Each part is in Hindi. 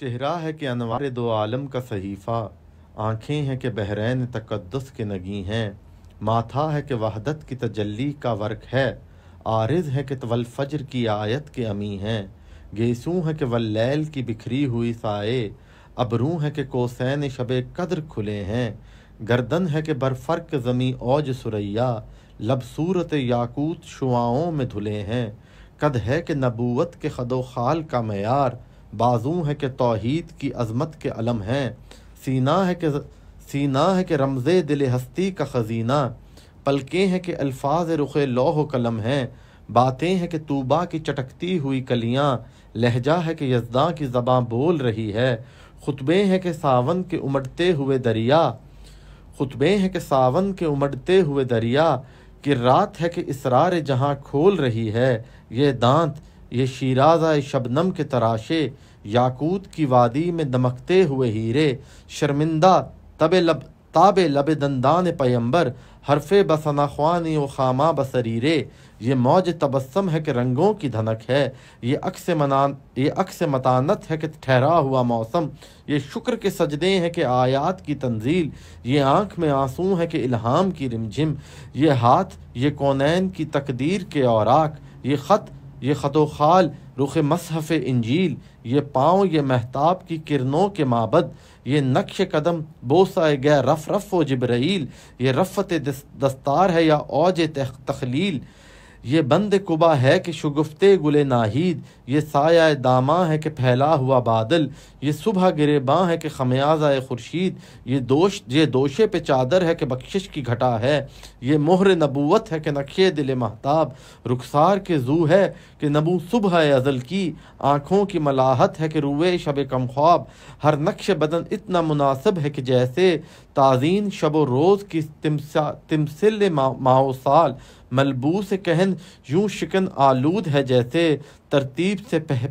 चेहरा है कि अनवार दो आलम का सहीफ़ा आँखें हैं कि बहरैन तकदस के नगी हैं माथा है कि वहदत की तजली का वर्क है आरज़ है कि तवल फजर की आयत के अमी हैं गेसू है कि वल्लैल की बिखरी हुई साए अबरू है कि कोसैन शब कदर खुले हैं गर्दन है कि बरफ़र्क ज़मी औज सुरैया लबसूरत याकूत शुआओं में धुले हैं कद है कि नबूत के खदो खाल का मैार बाजू है कि तोहद की अजमत के अलम हैं सीना है कि सीना है कि रमज़ दिल हस्ती का ख़जीना पलके हैं कि अल्फाज रुख लोह कलम हैं बातें हैं कि तूबा की चटकती हुई कलियाँ लहजा है कि यजदा की ज़बाँ बोल रही है खुतबे हैं कि सावन के उमड़ते हुए दरिया खुतबे हैं कि सावन के उमड़ते हुए दरिया कि रात है कि इसरार जहाँ खोल रही है ये दांत ये शीराजा शबनम के तराशे याकूत की वादी में दमकते हुए हीरे शर्मिंदा तब लब ताब लब दंदान पैम्बर हरफे बसना ख्वानी व खामा बसरीरे ये मौज तबस्म है कि रंगों की धनक है ये अक्स मना ये अक्स मतानत है कि ठहरा हुआ मौसम ये शुक्र के सजदे हैं कि आयात की तंजील ये आँख में आंसू है कि इल्हाम की रिमझिम ये हाथ ये कौनैन की तकदीर के औराक ये ख़त ये ख़तो ख़ाल रुख मसहफ़ इंजील ये पाँव ये महताब की किरणों के माबद ये नक्श कदम बोसा गया रफ़ रफ़ व जबरील ये रफ़त दस्तार है या औज तखलील ये बंद कुबा है कि शगुफ्ते गुले नाहीद ये साया दामा है कि फैला हुआ बादल ये सुबह गिरे बाँ है कि खमियाजा खुर्शीद ये दोष ये दोशे पे चादर है कि बख्शिश की घटा है ये मोहर नबूत है कि नक्शे दिल महताब रुखसार के जू है कि नबू सुबह अजल की आँखों की मलाहत है कि रुए शब कम ख्वाब हर नक्श बदन इतना मुनासिब है कि जैसे ताज़ीन शब रोज़ की तिमसा तिमसिल माओ मलबूस कहन यूं शिकन आलूद है जैसे तरतीब से पह,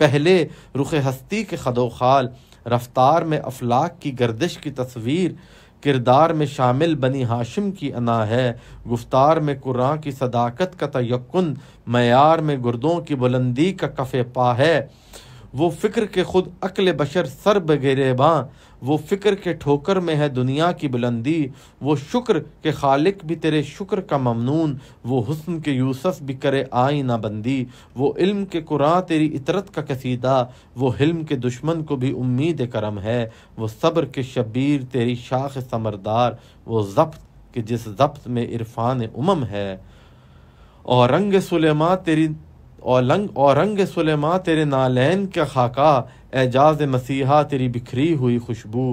पहले रुख हस्ती के खदोखाल रफ्तार में अफलाक की गर्दिश की तस्वीर किरदार में शामिल बनी हाशिम की अना है गुफ्तार में कुरान की सदाकत का तयन मैार में गुर्दों की बुलंदी का कफ़े पा है वो फ़िक्र के खुद अकल बशर बगेरे बाँ वो फ़िक्र के ठोकर में है दुनिया की बुलंदी वो शुक्र के खालिक भी तेरे शुक्र का ममनून वो हुस्न के यूसफ भी करे आई ना बंदी वो इल्म के कुरान तेरी इतरत का कसीदा वो हिल्म के दुश्मन को भी उम्मीद करम है वो सब्र के शबीर तेरी शाख समरदार वो जब्त के जिस जब्त में इरफान उमम है और रंग सुलेमा तेरी और लंग और रंग सुलेमा तेरे नालैन का खाका एजाज मसीहा तेरी बिखरी हुई खुशबू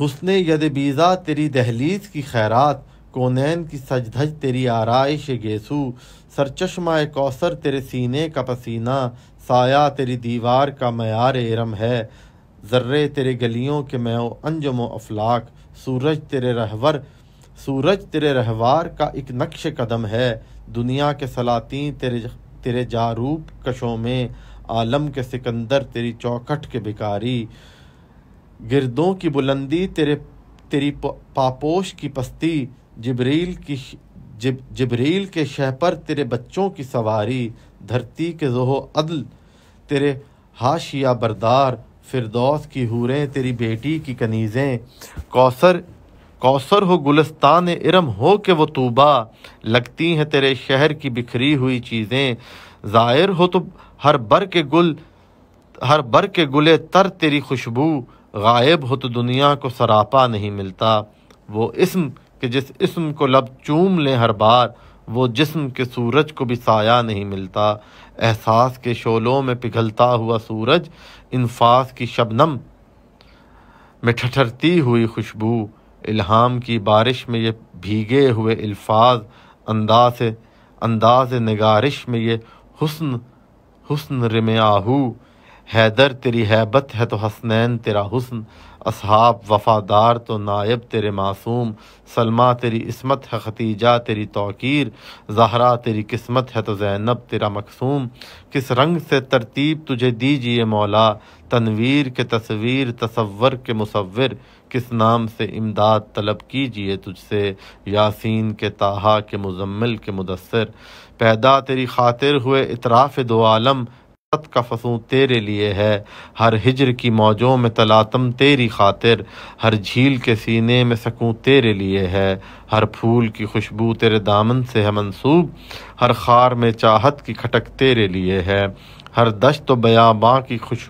हुसन यद बीज़ा तेरी दहलीज की खैरात कोनैन की सजधज तेरी आरइश गेसू चश्मा कौसर तेरे सीने का पसीना साया तेरी दीवार का मैार इरम है जर्रे तेरे गलियों के मैं अंजम अफलाक सूरज तेरे रहवर सूरज तेरे रहवार का एक नक्श कदम है दुनिया के सलातीन तेरे तेरे जारूप कशों में आलम के सिकंदर तेरी चौखट के भिकारी गिरदों की बुलंदी तेरे तेरी पापोश की पस्ती जबरील की जिब जबरील के शह पर तेरे बच्चों की सवारी धरती के जोहो अदल तेरे हाशिया बरदार फिरदौस की हूरें तेरी बेटी की कनीज़ें कौसर कौसर हो गुलस्तान इरम हो के वो तूबा लगती हैं तेरे शहर की बिखरी हुई चीज़ें ज़ाहिर हो तो हर बर के गुल हर बर के गुले तर तेरी खुशबू गायब हो तो दुनिया को सरापा नहीं मिलता वो इसम कि जिस इसम को लब चूम लें हर बार वो जिस्म के सूरज को भी साया नहीं मिलता एहसास के शोलों में पिघलता हुआ सूरज इन्फास की शबनम में ठठरती हुई खुशबू इल्हाम की बारिश में ये भीगे हुए अल्फाज अंदाज अंदाज नगारिश में ये हुस्न हुस्न रिमयाहू हैदर तेरी हैबत है तो हसनैन तेरा हुस्न असहाब वफ़ादार तो नायब तेरे मासूम सलमा तेरी इसमत है खतीजा तेरी तोकीर जहरा तेरी किस्मत है तो जैनब तेरा मकसूम किस रंग से तरतीब तुझे दीजिए मौला तनवीर के तस्वीर तसवर के मुसविर किस नाम से इमदाद तलब कीजिए तुझसे यासीन के ताहा के मुजम्मिल के मुदसर पैदा तेरी खातिर हुए इतराफ़ दो आलम सत का फसूँ तेरे लिए है हर हिजर की मौजों में तलातम तेरी खातिर हर झील के सीने में सकूँ तेरे लिए है हर फूल की खुशबू तेरे दामन से है मनसूब हर खार में चाहत की खटक तेरे लिए है हर दश्त तो बयाबा की खुश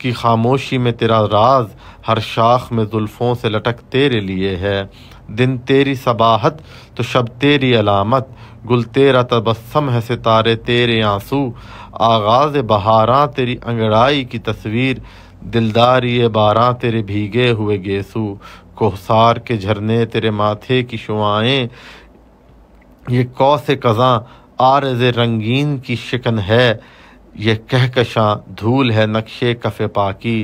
की खामोशी में तेरा राज हर शाख में जुल्फ़ों से लटक तेरे लिए है दिन तेरी सबाहत तो शब तेरी अलामत गुल तेरा तबस्सम है सितारे तेरे आंसू आगाज़ बहारा तेरी अंगड़ाई की तस्वीर दिलदारी बारा तेरे भीगे हुए गेसू कोहसार के झरने तेरे माथे की शुआएं ये कौ से आरज रंगीन की शिकन है यह कहकशां धूल है नक्शे कफ पाकी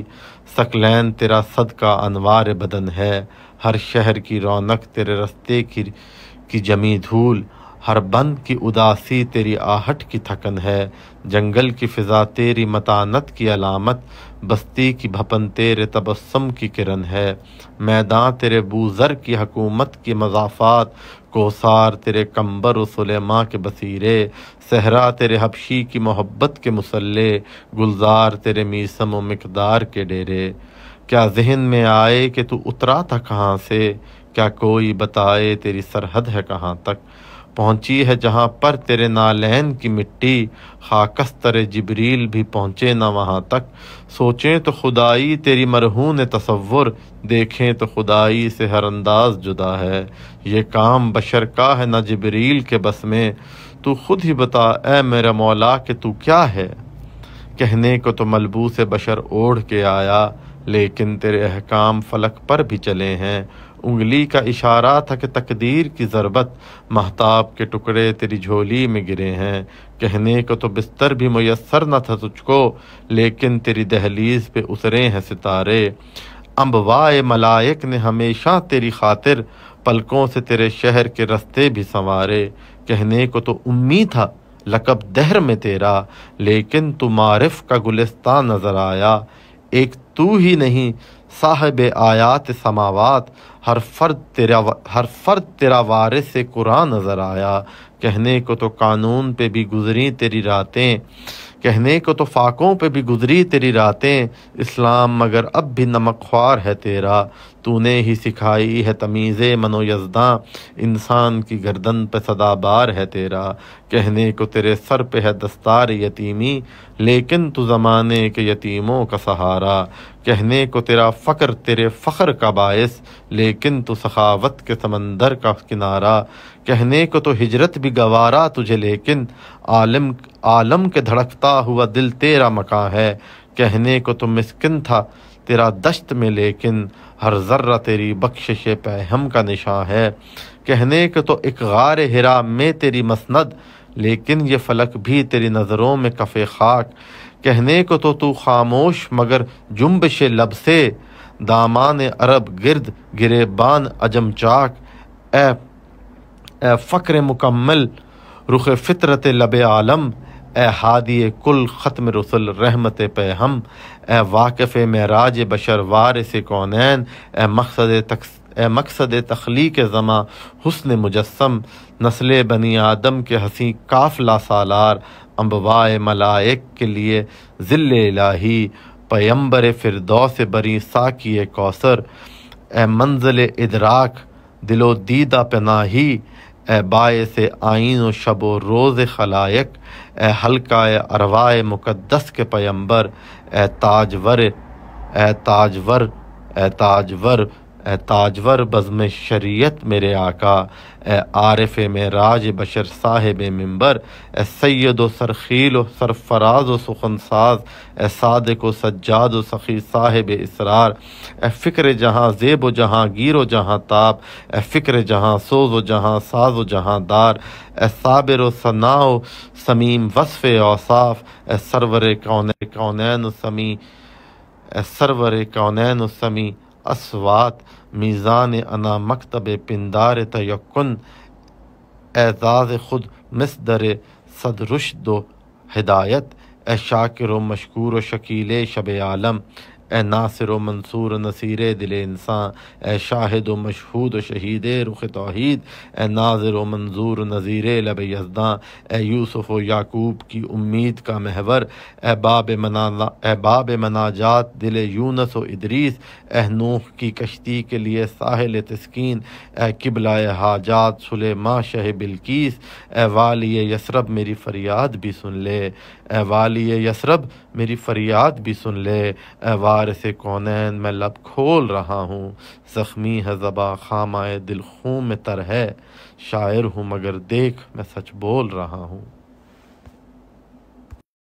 सकलैन तेरा सद का अनवार बदन है हर शहर की रौनक तेरे रस्ते की की जमी धूल हर बंद की उदासी तेरी आहट की थकन है जंगल की फिजा तेरी मतानत की अलामत बस्ती की भपन तेरे तबस्सम की किरण है मैदान तेरे बूज़र की हकूमत की मजाफात कोसार तेरे कंबर व सुलेमा के बसीरे सहरा तेरे हबशी की मोहब्बत के मुसल्ले गुलजार तेरे मीसम व मकदार के डेरे क्या जहन में आए कि तू उतरा था कहाँ से क्या कोई बताए तेरी सरहद है कहाँ तक पहुंची है जहां पर तेरे नालैन की मिट्टी खाकस तरे जबरील भी पहुंचे ना वहां तक सोचें तो खुदाई तेरी मरहून तस्वुर देखें तो खुदाई से हर अंदाज जुदा है ये काम बशर का है ना जबरील के बस में तू खुद ही बता ए मेरा मौला के तू क्या है कहने को तो मलबू से बशर ओढ़ के आया लेकिन तेरे अहकाम फलक पर भी चले हैं उंगली का इशारा था कि तकदीर की ज़रबत महताब के टुकड़े तेरी झोली में गिरे हैं कहने को तो बिस्तर भी मैसर न था तुझको लेकिन तेरी दहलीज पे उतरे हैं सितारे अम्बवाए मलायक ने हमेशा तेरी खातिर पलकों से तेरे शहर के रस्ते भी संवारे कहने को तो उम्मीद था लकब दहर में तेरा लेकिन तू मारिफ का गुलस्ता नज़र आया एक तू ही नहीं साहब आयात समावत हर फर्द तेरा हर फर्द तेरा वारिस से कुरान नज़र आया कहने को तो कानून पे भी गुजरी तेरी रातें कहने को तो फाकों पे भी गुजरी तेरी रातें इस्लाम मगर अब भी नमक ख्वार है तेरा तूने ही सिखाई है तमीज़ मनो यजदा इंसान की गर्दन पे सदाबार है तेरा कहने को तेरे सर पे है दस्तार यतीमी लेकिन तो ज़माने के यतीमों का सहारा कहने को तेरा फ़क्र तेरे फ़ख्र का बायस लेकिन तो सखावत के समंदर का किनारा कहने को तो हिजरत भी गवारा तुझे लेकिन आलम आलम के धड़कता हुआ दिल तेरा मका है कहने को तो मिसकिन था तेरा दश्त में लेकिन हर जर्रा तेरी बख्शिश पहम का निशान है कहने को तो एक गार हिरा में तेरी मसंद लेकिन ये फलक भी तेरी नज़रों में कफ़े खाक कहने को तो तू खामोश मगर जुम्बश लब से दामान अरब गिर्द गिरे बान अजम चाक ए, ए फ़क्र मुकम्मल रुख फितरत लब आलम ए हादिय कुल ख़त्म रसुल रहमत पे हम ए वाकफ़ महराज बशर वार से कौन ए मकसद तक ए मकसद तख्लीक जमा हुसन मुजस्म नस्ल बनी आदम के हंसी काफला सालार अम्बवा मलाइक के लिए ज़िल इलाही पैम्बर फिरदौस से बरी साकी कौसर ए मंजिल इदराक दिलो दीदा पनाही ए बाय से आइन व शब रोज़ खलायक ए हल्का अरवाए मुकदस के पैम्बर ए ताजवर ए ताजवर ए ताजवर ए ताजवर बज़म शरीत मेरे आका आरफ राज बशर साहेब मंबर सैद व सरखील व सरफराज व ए साद को सज्जाद व सखी साहेब इसरार फ़िक्र जहाँ जेब व जहाँ गिर व जहाँ ए फ़िक्र जहाँ सोज व जहाँ साज व जहाँ दार साबिर व सना समीम वसफ़ औसाफ सरवर कौन कौनैन समी सरवर कौनैन समी असवात मीज़ान अना मकतब पिंदार तयन एजाज ख़ुद मिसदर सदरुशद हिदायत ए शाकिर मशकूर व शकील शब आलम ए नासिर व मंसूर नसीर दिल इंसान ए शाहिद व मशहूद शहीद रुख तोहद ए नाजिर व मंजूर नज़ीर लब यजदा ए यूसुफ व याकूब की उम्मीद का महवर ए बाब मना ए बाब मनाजात दिल यूनस व इदरीस ए नूह की कश्ती के लिए साहिल तस्कीन ए किबला हाजात सुलेमा शह बिल्किस ए वाली यसरब मेरी फ़रियाद भी सुन ले ए वाली यसरब मेरी फ़रियाद भी सुन ले ए वाली वारिस कौनैन मैं लब खोल रहा हूँ ज़ख्मी है ज़बा खामाए दिल खूँ में तर है शायर हूँ मगर देख मैं सच बोल रहा हूँ